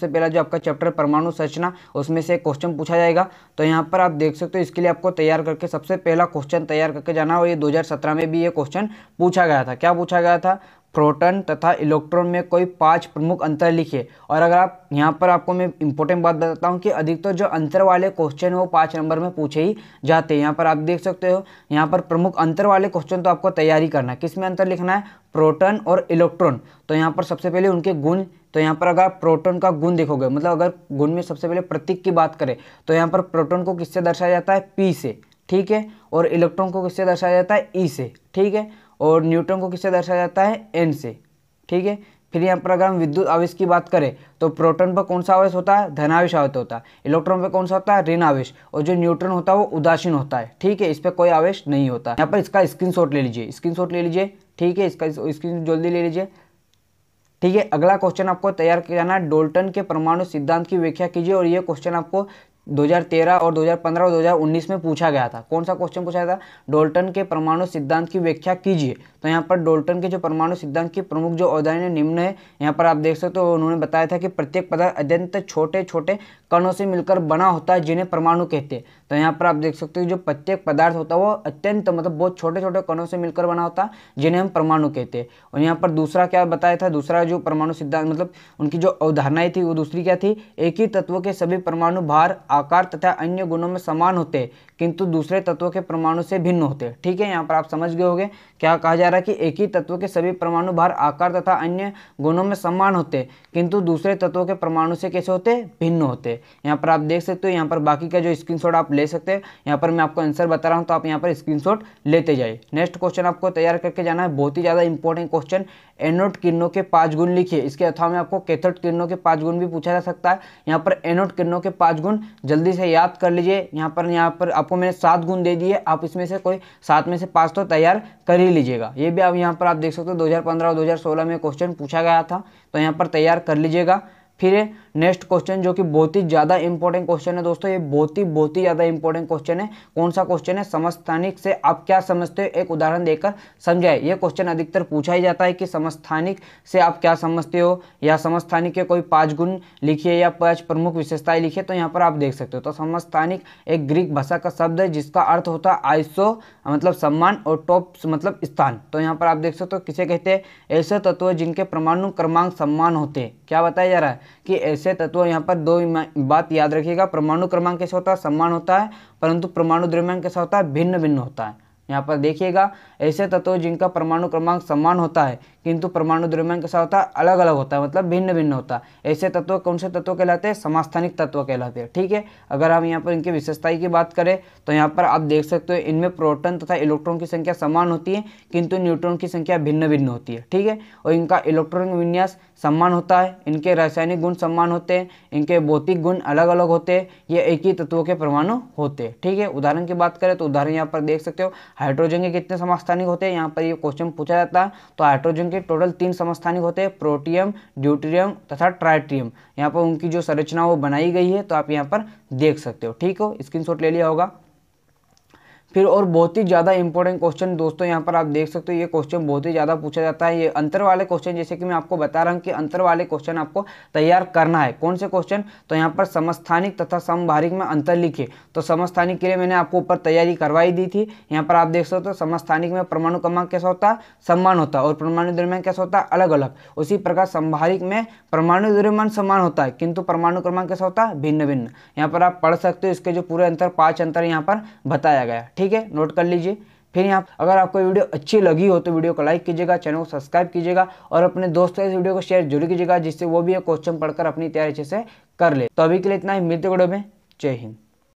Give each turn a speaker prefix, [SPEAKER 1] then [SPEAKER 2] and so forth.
[SPEAKER 1] सबसे पहला जो आपका चैप्टर परमाणु संरचना उसमें से क्वेश्चन पूछा जाएगा तो यहाँ पर आप देख सकते हो इसके लिए आपको तैयार करके सबसे पहला क्वेश्चन तैयार करके जाना और ये 2017 में भी ये क्वेश्चन पूछा गया था क्या पूछा गया था प्रोटॉन तथा इलेक्ट्रॉन में कोई पांच प्रमुख अंतर लिखिए और अगर आप यहाँ पर आपको मैं इंपॉर्टेंट बात बताता हूँ कि अधिकतर तो जो अंतर वाले क्वेश्चन है वो पाँच नंबर में पूछे ही जाते हैं यहाँ पर आप देख सकते हो यहाँ पर प्रमुख अंतर वाले क्वेश्चन तो आपको तैयारी करना है किस में अंतर लिखना है प्रोटन और इलेक्ट्रॉन तो यहाँ पर सबसे पहले उनके गुण तो यहाँ पर अगर आप प्रोटॉन का गुण देखोगे मतलब अगर गुण में सबसे पहले प्रतीक की बात करें तो यहाँ पर प्रोटॉन को किससे दर्शाया जाता है पी से ठीक है और इलेक्ट्रॉन को किससे दर्शाया जाता है ई से ठीक है और न्यूटन को किससे दर्शाया जाता है एन से ठीक है फिर यहाँ पर अगर हम विद्युत आवेश की बात करें तो प्रोटॉन पर कौन सा आवेश होता है धनावेश आवेश होता है इलेक्ट्रॉन पर कौन सा होता है ऋण आवेश और जो न्यूट्रॉन होता है वो उदासीन होता है ठीक है इस पर कोई आवेश नहीं होता यहाँ पर इसका स्क्रीनशॉट ले लीजिए स्क्रीनशॉट ले लीजिए ठीक है इसका स्क्रीन जल्दी ले लीजिए ठीक है अगला क्वेश्चन आपको तैयार किया जाना डोल्टन के परमाणु सिद्धांत की व्याख्या कीजिए और ये क्वेश्चन आपको 2013 और 2015 और 2019 में पूछा गया था कौन सा क्वेश्चन पूछा था डोल्टन के परमाणु सिद्धांत की व्याख्या कीजिए तो यहाँ पर डोल्टन के जो परमाणु सिद्धांत की प्रमुख जो अवधारण निम्न है यहाँ पर आप देख सकते हो उन्होंने बताया था कि प्रत्येक पदार्थ अत्यंत छोटे छोटे कणों से मिलकर बना होता है जिन्हें परमाणु कहते हैं तो यहाँ पर आप देख सकते हो जो प्रत्येक पदार्थ होता है वो अत्यंत मतलब बहुत छोटे छोटे कणों से मिलकर बना होता है जिन्हें हम परमाणु कहते हैं और यहाँ पर दूसरा क्या बताया था दूसरा जो परमाणु सिद्धांत मतलब उनकी जो अवधारणाएं थी वो दूसरी क्या थी एक ही तत्व के सभी परमाणु भार आकार तथा अन्य गुणों में समान होते हैं किंतु दूसरे तत्वों के परमाणु से भिन्न होते हैं ठीक है यहाँ पर आप समझ गए होंगे क्या कहा जा रहा है कि एक ही तत्व के सभी परमाणु भार आकार तथा अन्य गुणों में समान होते किंतु दूसरे तत्वों के परमाणु से कैसे होते भिन्न होते यहाँ पर आप देख सकते हो यहाँ पर बाकी का जो स्क्रीन आप ले सकते हैं यहाँ पर मैं आपको आंसर बता रहा हूँ तो आप यहाँ पर स्क्रीन लेते जाइए नेक्स्ट क्वेश्चन आपको तैयार करके जाना है बहुत ही ज़्यादा इंपॉर्टेंट क्वेश्चन एनोट किरणों के पाँच गुण लिखिए इसके अथवा में आपको कैथोड किरणों के पाँच गुण भी पूछा जा सकता है यहाँ पर एनोड किरणों के पाँच गुण जल्दी से याद कर लीजिए यहाँ पर यहाँ पर आप आपको मैंने सात गुण दे दिए आप इसमें से कोई सात में से पाँच तो तैयार कर ही लीजिएगा ये भी आप यहाँ पर आप देख सकते हो 2015 और 2016 में क्वेश्चन पूछा गया था तो यहाँ पर तैयार कर लीजिएगा फिर नेक्स्ट क्वेश्चन जो कि बहुत ही ज़्यादा इंपॉर्टेंट क्वेश्चन है दोस्तों ये बहुत ही बहुत ही ज़्यादा इंपॉर्टेंट क्वेश्चन है कौन सा क्वेश्चन है समस्थानिक से आप क्या समझते हो एक उदाहरण देकर समझाए ये क्वेश्चन अधिकतर पूछा ही जाता है कि समस्थानिक से आप क्या समझते हो या समस्थानिक के कोई पाँच गुण लिखिए या पांच प्रमुख विशेषताएं लिखिए तो यहाँ पर आप देख सकते हो तो समस्थानिक एक ग्रीक भाषा का शब्द है जिसका अर्थ होता है आइसो मतलब सम्मान और टॉप मतलब स्थान तो यहाँ पर आप देख सकते हो किसे कहते हैं ऐसे तत्व जिनके परमाणु क्रमांक सम्मान होते हैं क्या बताया जा रहा है कि ऐसे विषय तत्व यहाँ पर दो बात याद रखिएगा परमाणु क्रमांक कैसा होता है सम्मान होता है परंतु परमाणु द्रव्यमान कैसा होता है भिन्न भिन्न होता है यहाँ पर देखिएगा ऐसे तत्व जिनका परमाणु क्रमांक समान होता है किंतु परमाणु द्रव्यमान कैसा होता है अलग अलग होता है मतलब भिन्न भिन्न होता है ऐसे तत्व कौन से तत्व कहलाते हैं समास्थानिक तत्व कहलाते हैं ठीक है अगर हम यहाँ पर इनकी विशेषताएं की बात करें तो यहाँ पर आप देख सकते हो इनमें प्रोटोन तथा इलेक्ट्रॉन की संख्या समान होती है किंतु न्यूट्रॉन की संख्या भिन्न भिन्न होती है ठीक है और इनका इलेक्ट्रॉनिक विन्यास समान होता है इनके रासायनिक गुण समान होते हैं इनके भौतिक गुण अलग अलग होते हैं ये एक ही तत्वों के परमाणु होते हैं ठीक है उदाहरण की बात करें तो उदाहरण यहाँ पर देख सकते हो हाइड्रोजन के कितने समास्थानिक होते हैं यहाँ पर ये क्वेश्चन पूछा जाता है तो हाइड्रोजन के के टोटल तीन समस्थानिक होते हैं प्रोटियम ड्यूट्रियम तथा ट्राइट्रियम यहाँ पर उनकी जो संरचना वो बनाई गई है तो आप यहाँ पर देख सकते हो ठीक हो स्क्रीनशॉट ले लिया होगा फिर और बहुत ही ज़्यादा इंपॉर्टेंट क्वेश्चन दोस्तों यहाँ पर आप देख सकते हो ये क्वेश्चन बहुत ही ज़्यादा पूछा जाता है ये अंतर वाले क्वेश्चन जैसे कि मैं आपको बता रहा हूँ कि अंतर वाले क्वेश्चन आपको तैयार करना है कौन से क्वेश्चन तो यहाँ पर समस्थानिक तथा समभारिक में अंतर लिखे तो समस्थानिक के लिए मैंने आपको ऊपर तैयारी करवाई दी थी यहाँ पर आप देख सकते हो समस्थानिक में परमाणु क्रमांक कैसा होता है सम्मान होता है और परमाणु द्रव्यमान कैसा होता है अलग अलग उसी प्रकार संभारिक में परमाणु द्रव्यमान समान होता है किंतु परमाणु क्रमांक कैसा होता है भिन्न भिन्न यहाँ पर आप पढ़ सकते हो इसके जो पूरे अंतर पाँच अंतर यहाँ पर बताया गया ठीक है नोट कर लीजिए फिर यहाँ अगर आपको वीडियो अच्छी लगी हो तो वीडियो को लाइक कीजिएगा चैनल को सब्सक्राइब कीजिएगा और अपने दोस्तों इस वीडियो को शेयर जरूर कीजिएगा जिससे वो भी क्वेश्चन पढ़कर अपनी तैयारी अच्छे से कर ले तो अभी के लिए इतना ही मिलते वीडियो में जय हिंद